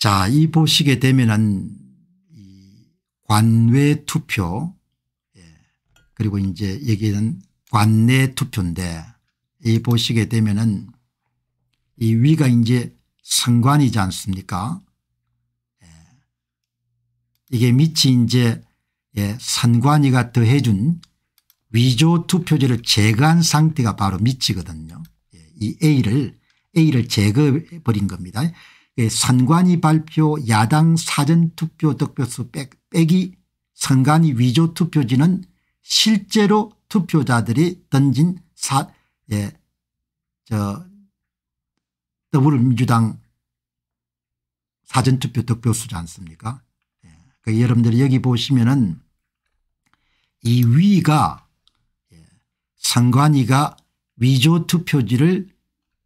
자, 이 보시게 되면은 이 관외 투표 예. 그리고 이제 여기는 관내 투표인데 이 보시게 되면은 이 위가 이제 선관이지 않습니까? 예. 이게 밑이 이제 예, 선관위가 더해준 위조 투표지를 제거한 상태가 바로 밑이거든요. 예. 이 A를 A를 제거해버린 겁니다. 예, 선관위 발표 야당 사전투표 득표수 빼기 선관위 위조 투표지는 실제로 투표자들이 던진 사, 예, 저, 더불어민주당 사전투표 득표수지 않습니까? 예. 그 여러분들 이 여기 보시면은 이 위가 예. 선관위가 위조 투표지를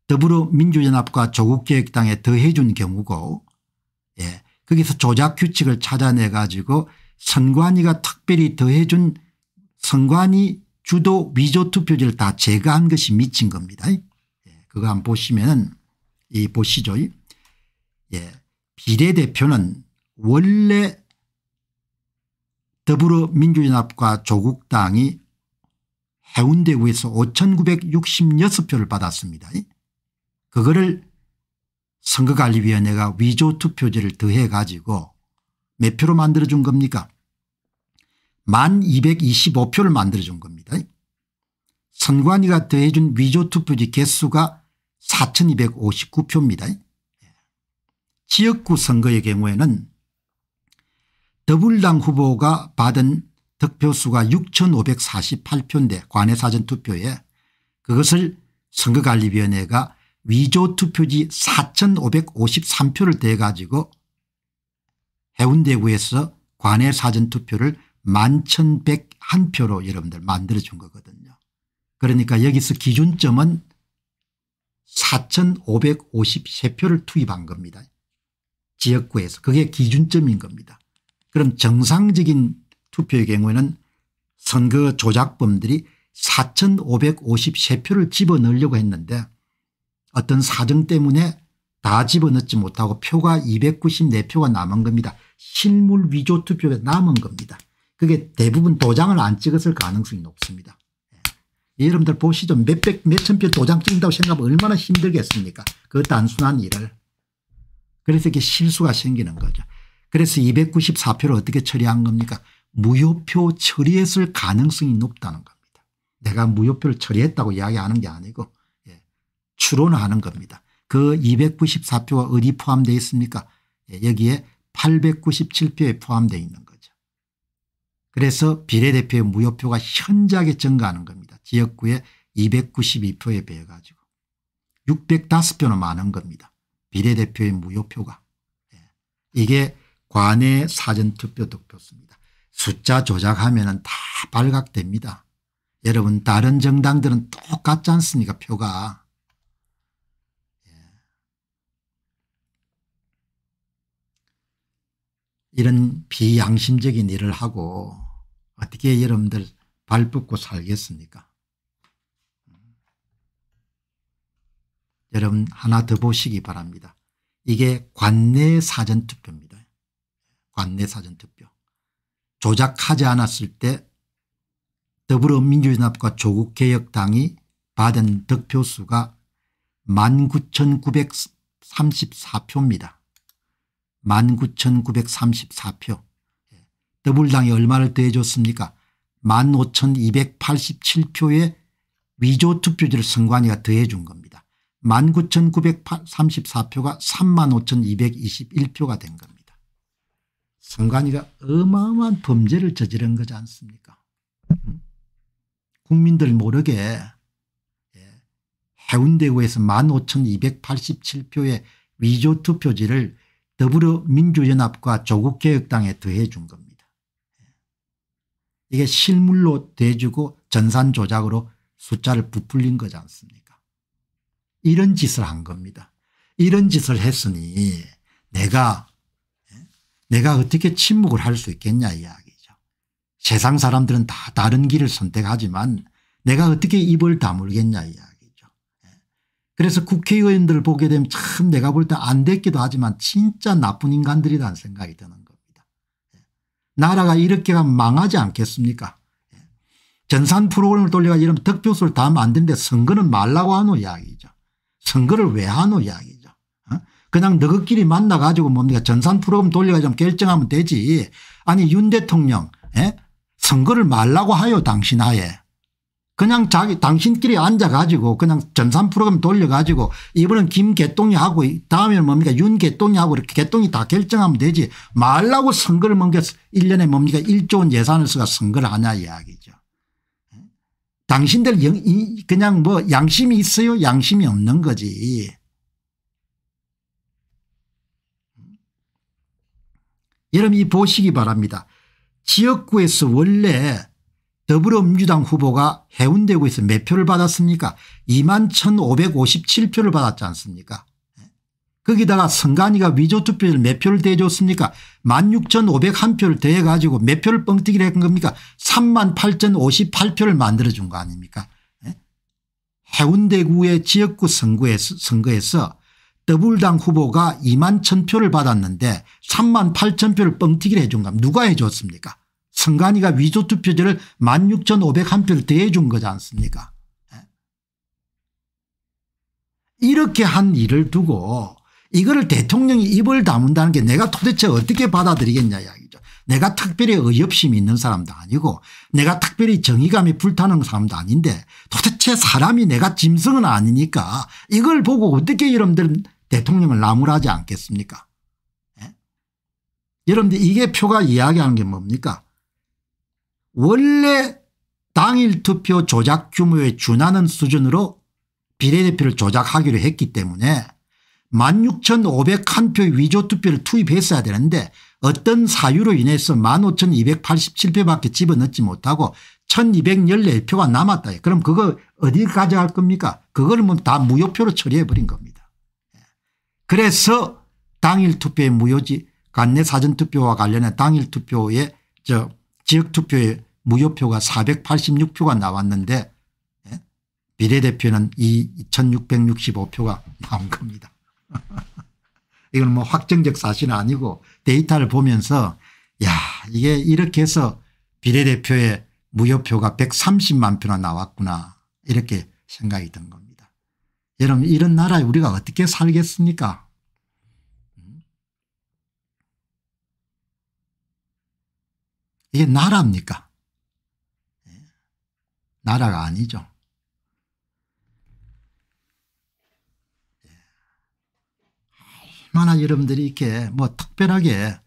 더불어민주연합과 조국계획당에 더해준 경우고 예. 거기서 조작 규칙을 찾아내 가지고 선관위가 특별히 더해준 선관위 주도 위조 투표지를 다 제거한 것이 미친 겁니다. 예. 그거 한보시면이 보시죠. 예. 비례대표는 원래 더불어민주연합과 조국당이 해운대구에서 5966표를 받았습니다. 예. 그거를 선거관리위원회가 위조 투표지를 더해 가지고 몇 표로 만들어 준 겁니까 1만 225표를 만들어 준 겁니다. 선관위가 더해 준 위조 투표지 개수가 4259표입니다. 지역구 선거의 경우에는 더불당 후보가 받은 득표수가 6548표인데 관외사전투표에 그것을 선거관리위원회가 위조 투표지 4,553표를 대 가지고 해운대구에서 관외 사전투표를 11,101표로 여러분들 만들어준 거거든요. 그러니까 여기서 기준점은 4,553표를 투입한 겁니다. 지역구에서. 그게 기준점인 겁니다. 그럼 정상적인 투표의 경우에는 선거 조작범들이 4,553표를 집어넣으려고 했는데 어떤 사정 때문에 다 집어넣지 못하고 표가 294표가 남은 겁니다. 실물 위조 투표가 남은 겁니다. 그게 대부분 도장을 안 찍었을 가능성이 높습니다. 예. 여러분들 보시죠. 몇백 몇천 표 도장 찍는다고 생각하면 얼마나 힘들겠습니까. 그 단순한 일을. 그래서 이게 실수가 생기는 거죠. 그래서 294표를 어떻게 처리한 겁니까. 무효표 처리했을 가능성이 높다는 겁니다. 내가 무효표를 처리했다고 이야기하는 게 아니고 추론하는 겁니다. 그 294표가 어디 포함되어 있습니까 예, 여기에 897표에 포함되어 있는 거죠. 그래서 비례대표의 무효표가 현저하게 증가하는 겁니다. 지역구에 292표에 비해 가지고 605표는 많은 겁니다. 비례대표의 무효표가. 예. 이게 관내 사전투표 득표수입니다. 숫자 조작하면 다 발각됩니다. 여러분 다른 정당들은 똑같지 않습니까 표가. 이런 비양심적인 일을 하고 어떻게 여러분들 발붙고 살겠습니까 여러분 하나 더 보시기 바랍니다. 이게 관내 사전투표입니다. 관내 사전투표. 조작하지 않았을 때 더불어민주연합과 조국개혁당이 받은 득표수가 19,934표입니다. 19,934표. 예. 더불당이 얼마를 더해줬습니까 15,287표의 위조 투표지를 선관위가 더해준 겁니다. 19,934표가 35,221표가 된 겁니다. 선관위가 어마어마한 범죄를 저지른 거지 않습니까 음? 국민들 모르게 예, 해운대구에서 15,287표의 위조 투표지를 더불어민주연합과 조국개혁당에 더해 준 겁니다. 이게 실물로 대주고 전산 조작으로 숫자를 부풀린 거지 않습니까 이런 짓을 한 겁니다. 이런 짓을 했으니 내가 내가 어떻게 침묵을 할 수 있겠냐 이야기죠. 세상 사람들은 다 다른 길을 선택하지만 내가 어떻게 입을 다물겠냐 이야기 그래서 국회의원들 보게 되면 참 내가 볼 때 안 됐기도 하지만 진짜 나쁜 인간들이라는 생각이 드는 겁니다. 예. 나라가 이렇게 가면 망하지 않겠습니까? 예. 전산 프로그램을 돌려가 이러면 득표수를 다 만드는데 선거는 말라고 하노 이야기죠. 선거를 왜 하노 이야기죠. 어? 그냥 너희끼리 만나가지고 뭡니까 전산 프로그램 돌려가지고 결정하면 되지. 아니 윤 대통령 에? 예? 선거를 말라고 하여 당신 하에. 그냥 자기 당신끼리 앉아가지고 그냥 전산 프로그램 돌려가지고 이번엔 김개똥이 하고 다음에는 뭡니까 윤개똥이 하고 이렇게 개똥이 다 결정하면 되지 말라고 선거를 뭔가 1년에 뭡니까 1조 원 예산을 써서 선거를 하냐 이야기죠. 당신들 그냥 뭐 양심이 있어요 양심이 없는 거지. 여러분 이 보시기 바랍니다. 지역구에서 원래 더불어민주당 후보가 해운대구에서 몇 표를 받았습니까 2만 1557표를 받았지 않습니까 거기다가 선관위가 위조투표를 몇 표를 대줬습니까 16,501표를 대해 가지고 몇 표를 뻥튀기를 한 겁니까 3만 8,058표를 만들어준 거 아닙니까 예? 해운대구의 지역구 선거에서, 선거에서 더블당 후보가 2만 1000표를 받았는데 3만 8000표를 뻥튀기를 해준 겁니다. 누가 해줬습니까 선관위가 위조 투표지를 16,501표를 대준 해 거지 않습니까? 예? 이렇게 한 일을 두고 이거를 대통령이 입을 다문다는 게 내가 도대체 어떻게 받아들이겠냐 이야기죠. 내가 특별히 의협심이 있는 사람도 아니고 내가 특별히 정의감이 불타는 사람도 아닌데 도대체 사람이 내가 짐승은 아니니까 이걸 보고 어떻게 여러분들 대통령을 나무라지 않겠습니까? 예? 여러분들 이게 표가 이야기하는 게 뭡니까? 원래 당일 투표 조작 규모에 준하는 수준으로 비례대표를 조작하기로 했기 때문에 1 6 5 0 0 한표 위조투표를 투입했어야 되는데 어떤 사유로 인해서 15,287표밖에 집어넣지 못하고 1,214표가 남았다. 그럼 그거 어디 가져갈 겁니까? 그걸 뭐다 무효표로 처리해버린 겁니다. 그래서 당일 투표의 무효지 간내 사전투표와 관련해 당일 투표의 저 지역투표에 무효표가 486표가 나왔는데 예? 비례대표는 이 2665표가 나온 겁니다. 이건 뭐 확정적 사실은 아니고 데이터를 보면서 야 이게 이렇게 해서 비례대표에 무효표가 130만 표나 나왔구나 이렇게 생각이 든 겁니다. 여러분 이런 나라에 우리가 어떻게 살겠습니까 이게 나라입니까? 나라가 아니죠. 얼마나 여러분들이 이렇게 뭐 특별하게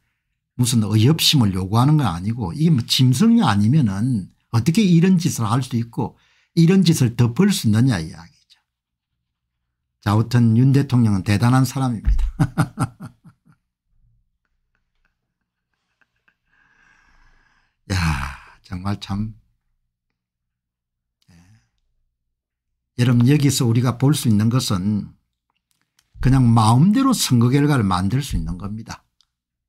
무슨 의협심을 요구하는 건 아니고 이게 뭐 짐승이 아니면은 어떻게 이런 짓을 할 수 있고 이런 짓을 덮을 수 있느냐 이야기죠. 자우튼 윤 대통령은 대단한 사람입니다. 정말 참 예. 여러분 여기서 우리가 볼 수 있는 것은 그냥 마음대로 선거 결과를 만들 수 있는 겁니다.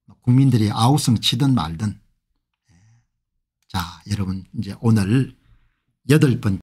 뭐 국민들이 아우성 치든 말든 예. 자 여러분 이제 오늘 여덟 번